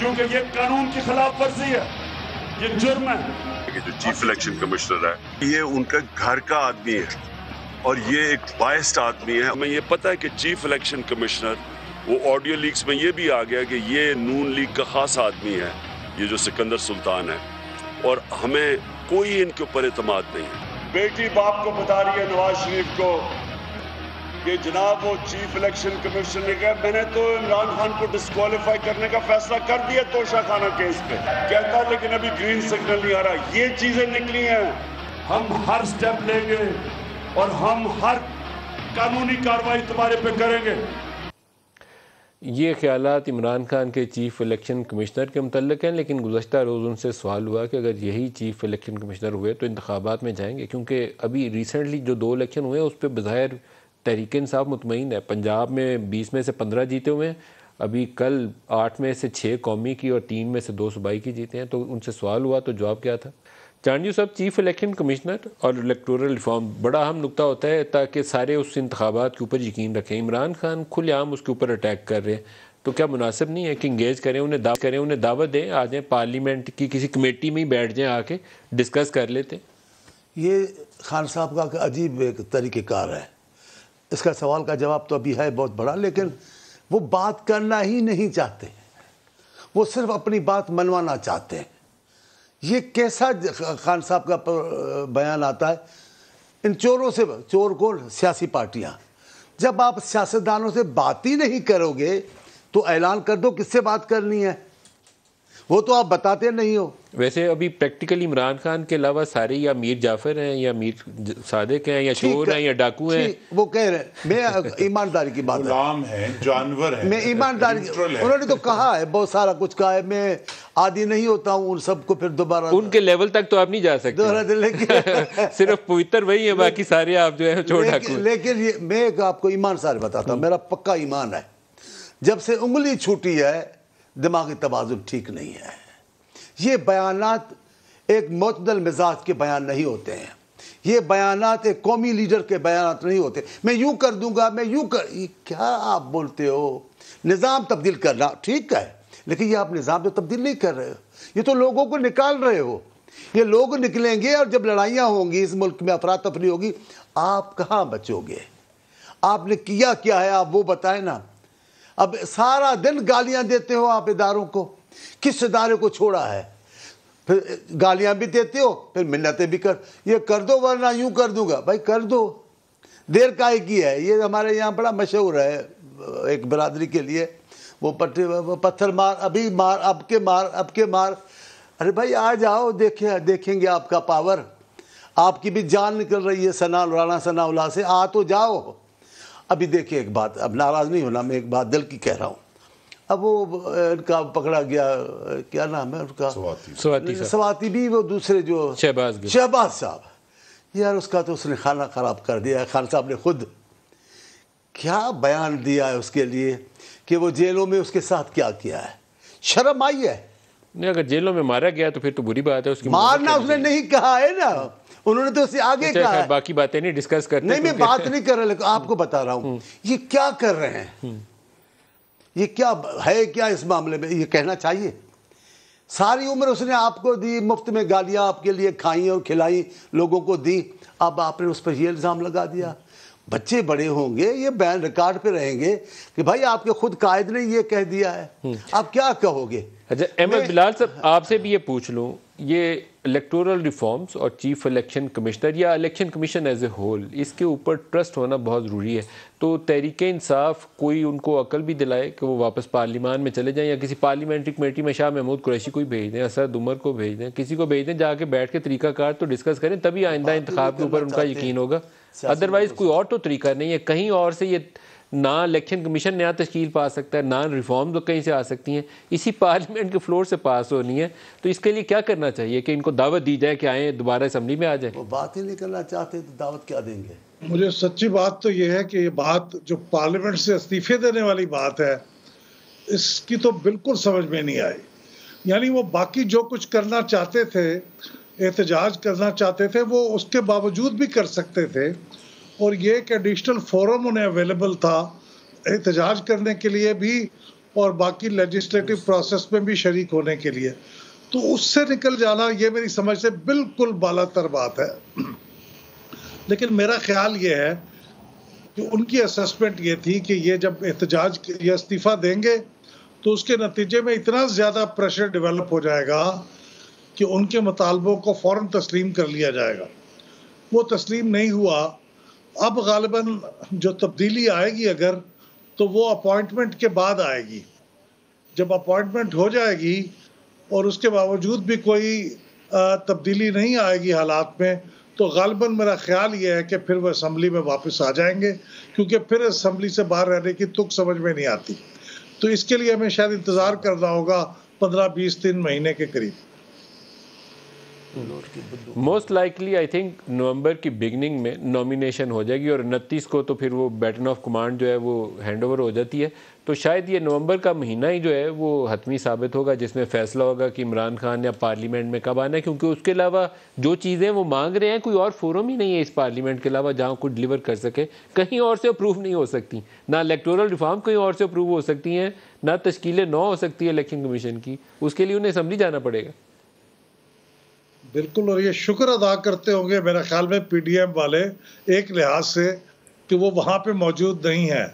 क्योंकि ये कानून की खिलाफ वर्जी है ये जुर्म है जो चीफ इलेक्शन कमिश्नर है ये उनका घर का आदमी है और ये एक बायस्ड आदमी है हमें ये पता है कि चीफ इलेक्शन कमिश्नर वो ऑडियो लीक्स में ये भी आ गया कि ये नून लीग का ख़ास आदमी है ये जो सिकंदर सुल्तान है और हमें कोई इनके ऊपर अतमाद नहीं है बेटी बाप को बता रही है नवाज शरीफ को कि जनाब वो चीफ इलेक्शन कमीशन ने कहा मैंने तो इमरान खान को डिस्कालीफाई करने का फैसला कर दिया तोशा खाना केस पे कहता लेकिन अभी ग्रीन सिग्नल नहीं आ रहा ये चीजें निकली हैं हम हर स्टेप लेंगे और हम हर कानूनी कार्रवाई तुम्हारे पे करेंगे ये ख्याल इमरान खान के चीफ इलेक्शन कमिश्नर के मतलब हैं लेकिन गुजशत रोज़ उनसे सवाल हुआ कि अगर यही चीफ इलेक्शन कमिश्नर हुए तो इंतबात में जाएंगे क्योंकि अभी रिसेंटली जो दो इलेक्शन हुए हैं उस पर बज़ाहिर तहरीक साफ मुतमिन है पंजाब में बीस में से पंद्रह जीते हुए हैं अभी कल आठ में से छः कौमी की और तीन में से दो सूबाई की जीते हैं तो उनसे सवाल हुआ तो जवाब क्या था चांडियो साहब चीफ इलेक्शन कमिश्नर और इलेक्टोरल रिफॉर्म बड़ा अहम नुकता होता है ताकि सारे उस इंतबात के ऊपर यकीन रखें इमरान खान खुलेआम उसके ऊपर अटैक कर रहे हैं तो क्या मुनासिब नहीं है कि इंगेज करें उन्हें दावा करें उन्हें दावत दें आ जाएँ पार्लियामेंट की किसी कमेटी में ही बैठ जाएँ आके डिस्कस कर लेते ये खान साहब का अजीब एक तरीक़ेकार है इसका सवाल का जवाब तो अभी है बहुत बड़ा लेकिन वो बात करना ही नहीं चाहते वो सिर्फ अपनी बात मनवाना चाहते हैं ये कैसा खान साहब का बयान आता है इन चोरों से चोर को सियासी पार्टियां जब आप सियासतदानों से बात ही नहीं करोगे तो ऐलान कर दो किससे बात करनी है वो तो आप बताते नहीं हो वैसे अभी प्रैक्टिकली इमरान खान के अलावा सारे या मीर जाफर हैं या मीर सादिक हैं या शोर हैं या डाकू हैं वो कह रहे हैं मैं *laughs* ईमानदारी की बात गुलाम है जानवर है मैं ईमानदारी उन्होंने तो कहा है बहुत सारा कुछ कहा है मैं आदि नहीं होता हूँ उन सबको फिर दोबारा उनके लेवल तक तो आप नहीं जा सकते तो लेकिन *laughs* सिर्फ पवित्र वही है बाकी सारे आप जो है छोड़ डाकू लेकिन मैं आपको ईमान सारे बताता हूँ मेरा पक्का ईमान है जब से उंगली छूटी है दिमागी तोज़ुन ठीक नहीं है ये बयानात एक मतदल मिजाज के बयान नहीं होते हैं ये बयान एक कौमी लीडर के बयान नहीं होते मैं यूँ कर दूंगा मैं यूँ कर ये क्या आप बोलते हो निज़ाम तब्दील करना ठीक है लेकिन ये आप निज़ाम तो तब्दील नहीं कर रहे हो ये तो लोगों को निकाल रहे हो ये लोग निकलेंगे और जब लड़ाइयाँ होंगी इस मुल्क में अफरा तफरी होगी आप कहाँ बचोगे आपने किया क्या है आप वो बताएं ना अब सारा दिन गालियां देते हो आप इदारों को किस सितारे को छोड़ा है फिर गालियां भी देते हो फिर मिन्नतें भी कर ये कर दो वरना यूं कर दूंगा भाई कर दो देर काय की है ये हमारे यहाँ बड़ा मशहूर है एक बरादरी के लिए वो पट्टी पत्थर मार अभी मार अब के मार अब के मार अरे भाई आ जाओ देखे देखेंगे आपका पावर आपकी भी जान निकल रही है सना राना सना उल्ला से आ तो जाओ अभी देखिए एक बात अब नाराज़ नहीं होना मैं एक बात दिल की कह रहा हूँ अब वो इनका पकड़ा गया क्या नाम है उनका सवाती सवाती भी वो दूसरे जो शहबाज शहबाज साहब यार उसका तो उसने खाना ख़राब कर दिया है खान साहब ने खुद क्या बयान दिया है उसके लिए कि वो जेलों में उसके साथ क्या किया है शर्म आई है नहीं अगर जेलों में मारा गया तो फिर तो बुरी बात है उसकी मारना उसने नहीं कहा है ना उन्होंने तो उसे आगे अच्छा, कहा बाकी बातें नहीं डिस्कस करते नहीं मैं बात नहीं कर रहा आपको बता रहा हूँ हम्म। ये क्या कर रहे हैं हम्म। ये क्या है क्या इस मामले में ये कहना चाहिए सारी उम्र उसने आपको दी मुफ्त में गालियां आपके लिए खाई और खिलाई लोगों को दी अब आपने उस पर ये इल्ज़ाम लगा दिया बच्चे बड़े होंगे ये बैन रिकॉर्ड पे रहेंगे कि भाई आपके खुद कायद ने ये कह दिया है हम्म। आप क्या कहोगे अच्छा अहमद बिलाल साहब आपसे भी ये पूछ लूँ ये इलेक्टोरल रिफॉर्म्स और चीफ इलेक्शन कमिश्नर या election commission as a whole इसके ऊपर ट्रस्ट होना बहुत ज़रूरी है तो तहरीक इंसाफ कोई उनको अकल भी दिलाए कि वो वापस पार्लिमान में चले जाएं या किसी पार्लियामेंट्री कमेटी में शाह महमूद कुरैशी को ही भेज दें असद उमर को भेज दें किसी को भेज दें जाके बैठ के तरीकाकार तो डिस्कस करें तभी आइंदा इंतब के ऊपर उनका यकीन होगा अदरवाइज़ कोई और तो तरीका नहीं है कहीं और से ये ना इलेक्शन कमीशन नया तश्कील पा सकता है ना रिफॉर्म तो कहीं से आ सकती हैं इसी पार्लियामेंट के फ्लोर से पास होनी है तो इसके लिए क्या करना चाहिए कि इनको दावत दी जाए कि आएँ दोबारा असम्बली में आ जाए वो बात ही नहीं करना चाहते तो दावत क्या देंगे मुझे सच्ची बात तो यह है कि ये बात जो पार्लियामेंट से इस्तीफे देने वाली बात है इसकी तो बिल्कुल समझ में नहीं आई यानी वो बाकी जो कुछ करना चाहते थे एहतजाज करना चाहते थे वो उसके बावजूद भी कर सकते थे और ये एक एडिशनल फोरम उन्हें अवेलेबल था एहतजाज करने के लिए भी और बाकी लेजिस्लेटिव प्रोसेस में भी शरीक होने के लिए तो उससे निकल जाना ये मेरी समझ से बिल्कुल बालातर बात है लेकिन मेरा ख्याल ये है कि उनकी असेसमेंट ये थी कि ये जब एहतजाज या इस्तीफा देंगे तो उसके नतीजे में इतना ज़्यादा प्रेशर डेवलप हो जाएगा कि उनके मुतालबों को फ़ौर तस्लीम कर लिया जाएगा वो तस्लीम नहीं हुआ अब गालिबा जो तब्दीली आएगी अगर तो वो अपॉइंटमेंट के बाद आएगी जब अपॉइंटमेंट हो जाएगी और उसके बावजूद भी कोई तब्दीली नहीं आएगी हालात में तो गालबन मेरा ख्याल ये है कि फिर वो असम्बली में वापस आ जाएंगे क्योंकि फिर असम्बली से बाहर रहने की तुक समझ में नहीं आती तो इसके लिए हमें शायद इंतज़ार करना होगा पंद्रह बीस दिन महीने के करीब most likely I think November की बिगनिंग में नॉमिनेशन हो जाएगी और उनतीस को तो फिर वो बैटन ऑफ कमांड जो है वो हैंड ओवर हो जाती है तो शायद ये नवंबर का महीना ही जो है वो हतमी साबित होगा जिसमें फैसला होगा कि इमरान खान या पार्लियामेंट में कब आना है क्योंकि उसके अलावा जो चीज़ें वो मांग रहे हैं कोई और फोरम ही नहीं है इस पार्लियामेंट के अलावा जहाँ कुछ डिलीवर कर सके कहीं और से अप्रूव नहीं हो सकती ना इलेक्टोरल रिफॉर्म कहीं और से अप्रूव हो सकती हैं ना तश्कीलें नौ हो सकती है इलेक्शन कमीशन की उसके लिए उन्हें असम्बली जाना पड़ेगा बिल्कुल और ये शुक्र अदा करते होंगे मेरे ख्याल में पीडीएम वाले एक लिहाज से कि वो वहाँ पे मौजूद नहीं है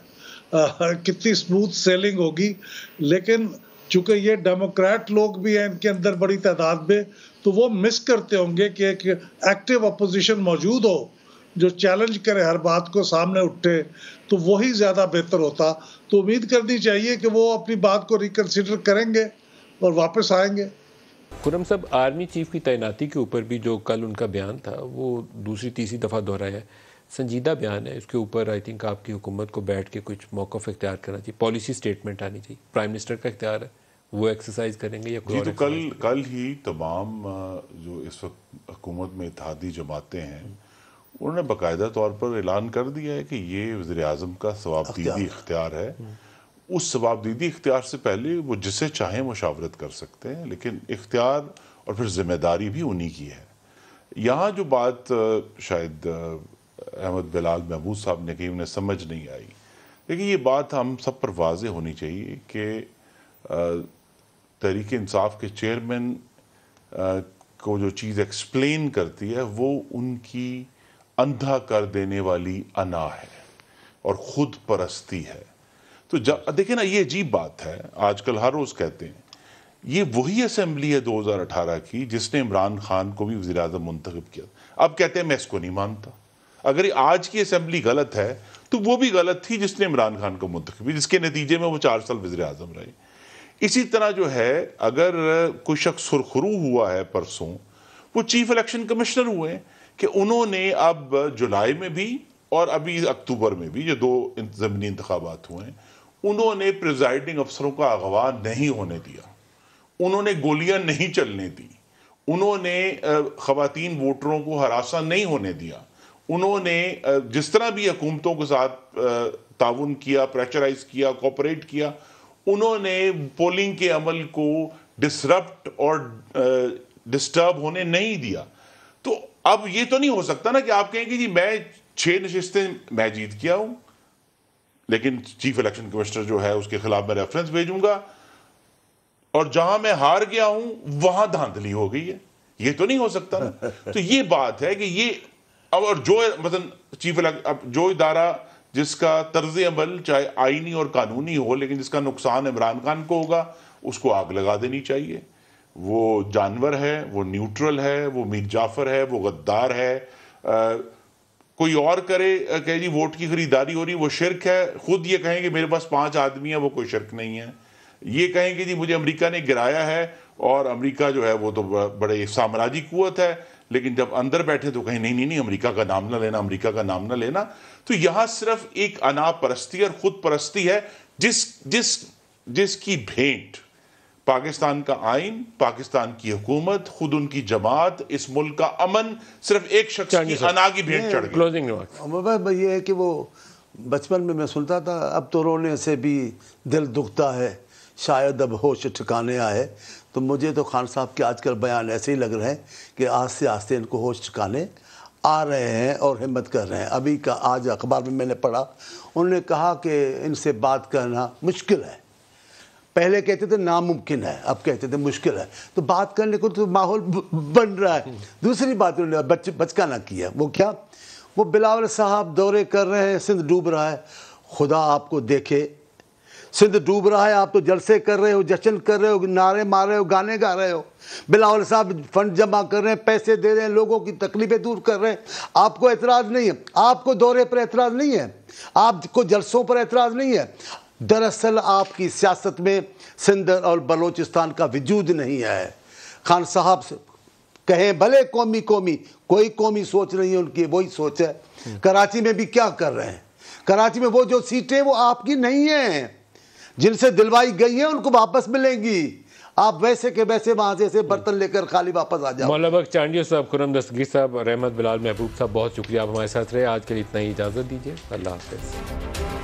कितनी स्मूथ सेलिंग होगी लेकिन चूंकि ये डेमोक्रेट लोग भी हैं इनके अंदर बड़ी तादाद में तो वो मिस करते होंगे कि एक एक्टिव अपोजिशन मौजूद हो जो चैलेंज करे हर बात को सामने उठे तो वही ज़्यादा बेहतर होता तो उम्मीद करनी चाहिए कि वो अपनी बात को रिकन्सिडर करेंगे और वापस आएंगे खुरम साहब आर्मी चीफ की तैनाती के ऊपर भी जो कल उनका बयान था वो दूसरी तीसरी दफ़ा दोहराया संजीदा बयान है उसके ऊपर आई थिंक आपकी हुकूमत को बैठ के कुछ मौकफ इख्तियार करना चाहिए पॉलिसी स्टेटमेंट आनी चाहिए प्राइम मिनिस्टर का इख्तियार है वो एक्सरसाइज करेंगे या जी तो कल कल ही तमाम जो इस वक्त हुकूमत में इतिहादी जमातें हैं उन्होंने बाकायदा तौर पर ऐलान कर दिया है कि ये वजी अजम का सवाबदीदी इख्तियार है हम्म। उस जवाबदीदी इख्तियार से पहले वो जिसे चाहें मुशावरत कर सकते हैं लेकिन इख्तियार और फिर ज़िम्मेदारी भी उन्हीं की है यहाँ जो बात शायद अहमद बिलाल महबूब साहब ने कही उन्हें समझ नहीं आई लेकिन ये बात हम सब पर वाज होनी चाहिए कि तहरीक इंसाफ के चेयरमैन को जो चीज़ एक्सप्लेन करती है वो उनकी अंधा कर देने वाली अना है और ख़ुद परस्ती है तो देखिए ना ये अजीब बात है आजकल हर रोज़ कहते हैं ये वही असेंबली है 2018 की जिसने इमरान खान को भी वजी अजम मुंतखब किया अब कहते हैं मैं इसको नहीं मानता अगर आज की असम्बली गलत है तो वो भी गलत थी जिसने इमरान खान को मुंतखब जिसके नतीजे में वो चार साल वजी अजम रहे इसी तरह जो है अगर कोई शख्स सुरखरू हुआ है परसों वो चीफ इलेक्शन कमिश्नर हुए कि उन्होंने अब जुलाई में भी और अभी अक्टूबर में भी जो दो जमीनी इंतबात हुए हैं उन्होंने प्रिजाइडिंग अफसरों का अगवा नहीं होने दिया उन्होंने गोलियां नहीं चलने दी उन्होंने खातन वोटरों को हरासा नहीं होने दिया उन्होंने जिस तरह भी हुकूमतों के साथ ताउन किया प्रेशराइज किया कोपरेट किया उन्होंने पोलिंग के अमल को डिसरप्ट और डिस्टर्ब होने नहीं दिया तो अब ये तो नहीं हो सकता ना कि आप कहेंगे जी मैं छः नशस्तें मैं जीत गया हूँ लेकिन चीफ इलेक्शन कमिश्नर जो है उसके खिलाफ मैं रेफरेंस भेजूंगा और जहां मैं हार गया हूं वहां धांधली हो गई है ये तो नहीं हो सकता ना *laughs* तो ये बात है कि ये अब और जो मतलब चीफ अब जो इदारा जिसका तर्ज अमल चाहे आईनी और कानूनी हो लेकिन जिसका नुकसान इमरान खान को होगा उसको आग लगा देनी चाहिए वो जानवर है वो न्यूट्रल है वो मीर जाफर है वो गद्दार है आ, कोई और करे कहे जी वोट की खरीदारी हो रही वो शिरक है खुद ये कहें कि मेरे पास पांच आदमी है वो कोई शिरक नहीं है ये कहें कि जी मुझे अमेरिका ने गिराया है और अमेरिका जो है वो तो बड़े साम्राज्य कुत है लेकिन जब अंदर बैठे तो कहें नहीं नहीं नहीं अमेरिका का नाम ना लेना अमेरिका का नाम ना लेना तो यहाँ सिर्फ एक अनाप परस्ती और खुद परस्ती है जिस जिस जिसकी भेंट पाकिस्तान का आइन पाकिस्तान की हुकूमत खुद उनकी जमात इस मुल्क का अमन सिर्फ एक शख्स की अनागी भेंट चढ़ क्लोजिंग ये है कि वो बचपन में मैं सुनता था अब तो रोने से भी दिल दुखता है शायद अब होश ठिकाने आए तो मुझे तो खान साहब के आजकल बयान ऐसे ही लग रहे हैं कि आस्ते आस्ते इनको होश ठिकाने आ रहे हैं और हिम्मत कर रहे हैं अभी का आज अखबार में मैंने पढ़ा उन्होंने कहा कि इनसे बात करना मुश्किल है पहले कहते थे नामुमकिन है अब कहते थे मुश्किल है तो बात करने को तो माहौल बन रहा है दूसरी बात उन्होंने बच बचकाना किया वो क्या वो बिलावल साहब दौरे कर रहे हैं सिंध डूब रहा है खुदा आपको देखे सिंध डूब रहा है आप तो जलसे कर रहे हो जश्न कर रहे हो नारे मार रहे हो गाने गा रहे हो बिलावल साहब फंड जमा कर रहे हैं पैसे दे रहे हैं लोगों की तकलीफें दूर कर रहे हैं आपको एतराज़ नहीं है आपको दौरे पर एतराज़ नहीं है आपको जलसों पर एतराज़ नहीं है दरअसल आपकी सियासत में सिंध और बलूचिस्तान का वजूद नहीं है खान साहब कहें भले कौमी कौमी कोई कौमी सोच नहीं है उनकी वही सोच है कराची में भी क्या कर रहे हैं कराची में वो जो सीटें वो आपकी नहीं हैं जिनसे दिलवाई गई है उनको वापस मिलेंगी आप वैसे के वैसे वहां से ऐसे बर्तन लेकर खाली वापस आ जाओ मौलबक चांडियो साहब खुरम दस्तगीर साहब रहमत बिलाल महबूब साहब बहुत शुक्रिया आप हमारे साथ रहे आज के लिए इतना ही इजाज़त दीजिए अल्लाह हाफिज़